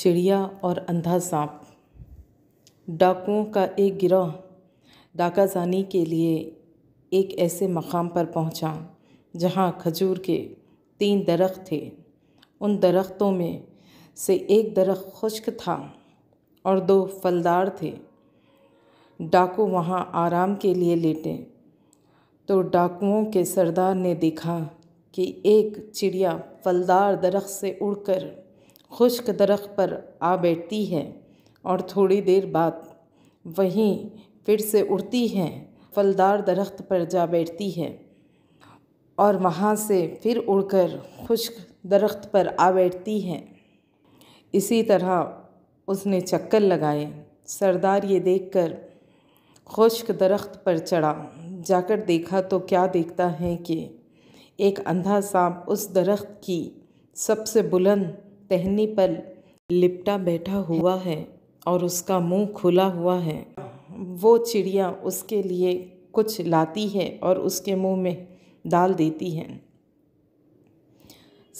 चिड़िया और अंधा सांप डाकुओं का एक गिरोह डाकाजानी के लिए एक ऐसे मकाम पर पहुंचा जहां खजूर के तीन दरख्त थे उन दरख्तों में से एक दरख्त खुश्क था और दो फलदार थे डाकू वहां आराम के लिए लेटे तो डाकुओं के सरदार ने देखा कि एक चिड़िया फलदार दरख्त से उड़कर खुश्क दरख्त पर आ बैठती है और थोड़ी देर बाद वहीं फिर से उड़ती है फलदार दरख्त पर जा बैठती है और वहाँ से फिर उड़कर खुश्क दरख्त पर आ बैठती है इसी तरह उसने चक्कर लगाए सरदार ये देखकर खुश्क दरख्त पर चढ़ा जाकर देखा तो क्या देखता है कि एक अंधा सांप उस दरख्त की सबसे बुलंद टहनी पर लिपटा बैठा हुआ है और उसका मुंह खुला हुआ है वो चिड़िया उसके लिए कुछ लाती है और उसके मुंह में डाल देती है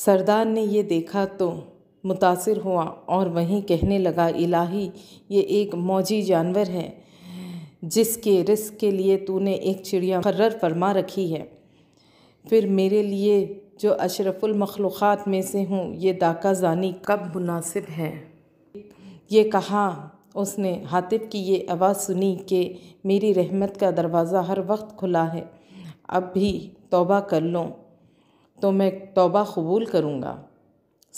सरदार ने ये देखा तो मुतासर हुआ और वहीं कहने लगा इलाही ये एक मौजी जानवर है जिसके रिस्क के लिए तूने एक चिड़िया कर्र फरमा रखी है फिर मेरे लिए जो अशरफुलमखलूक़ात में से हूँ ये दाका ज़ानी कब मुनासिब है ये कहा उसने हातिब की ये आवाज़ सुनी कि मेरी रहमत का दरवाज़ा हर वक्त खुला है अब भी तौबा कर लो तो मैं तौबा कबूल करूँगा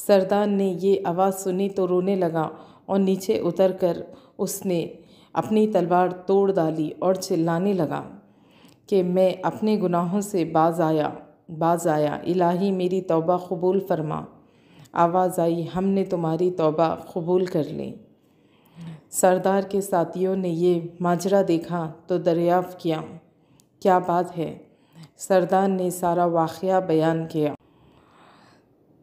सरदार ने ये आवाज़ सुनी तो रोने लगा और नीचे उतर कर उसने अपनी तलवार तोड़ डाली और चिल्लाने लगा कि मैं अपने गुनाहों से बाज आया बाज आया इलाही मेरी तौबा कबूल फरमा आवाज़ आई हमने तुम्हारी तौबा कबूल कर ली सरदार के साथियों ने ये माजरा देखा तो दरियाफ़ किया क्या बात है सरदार ने सारा वाक़ बयान किया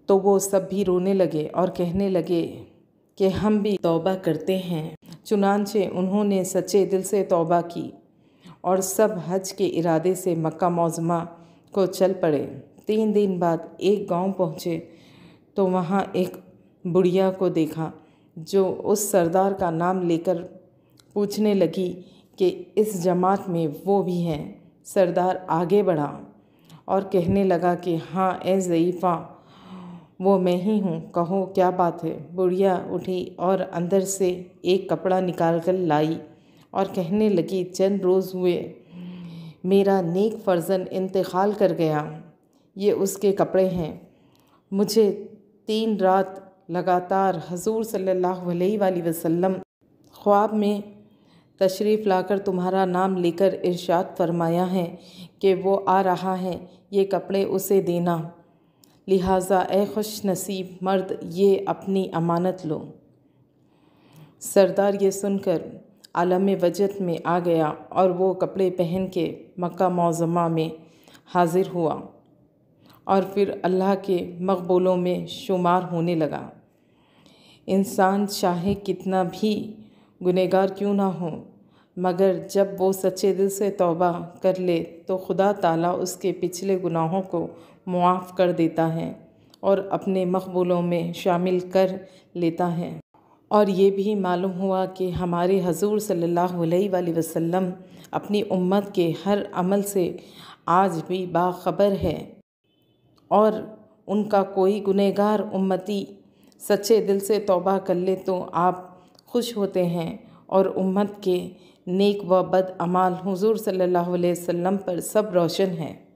तो वो सब भी रोने लगे और कहने लगे कि हम भी तौबा करते हैं चुनानचे उन्होंने सच्चे दिल से तौबा की और सब हज के इरादे से मक्का मौजमा को चल पड़े तीन दिन बाद एक गांव पहुँचे तो वहाँ एक बुढ़िया को देखा जो उस सरदार का नाम लेकर पूछने लगी कि इस जमात में वो भी हैं सरदार आगे बढ़ा और कहने लगा कि हाँ ए ज़यीफ़ा वो मैं ही हूँ कहो क्या बात है बुढ़िया उठी और अंदर से एक कपड़ा निकाल कर लाई और कहने लगी चंद रोज़ हुए मेरा नेक फ़र्जन इंतकाल कर गया ये उसके कपड़े हैं मुझे तीन रात लगातार हजूर सल्लल्लाहु अलैहि वसल्लम ख्वाब में तशरीफ़ लाकर तुम्हारा नाम लेकर इरशाद फरमाया है कि वो आ रहा है ये कपड़े उसे देना लिहाजा ए खुश नसीब मर्द ये अपनी अमानत लो सरदार ये सुनकर आलम वजत में आ गया और वो कपड़े पहन के मक्का मौजमा में हाजिर हुआ और फिर अल्लाह के मकबूलों में शुमार होने लगा इंसान चाहे कितना भी गुनहगार क्यों ना हो मगर जब वो सच्चे दिल से तौबा कर ले तो खुदा ताला उसके पिछले गुनाहों को मुआफ़ कर देता है और अपने मकबूलों में शामिल कर लेता है और ये भी मालूम हुआ कि हमारे हजूर सल्लल्लाहु अलैहि वसल्लम अपनी उम्मत के हर अमल से आज भी बाखबर है और उनका कोई गुनहगार उम्मती सच्चे दिल से तौबा कर ले तो आप खुश होते हैं और उम्मत के नेक व बद अमाल हुजूर सल्लल्लाहु अलैहि वसल्लम पर सब रोशन हैं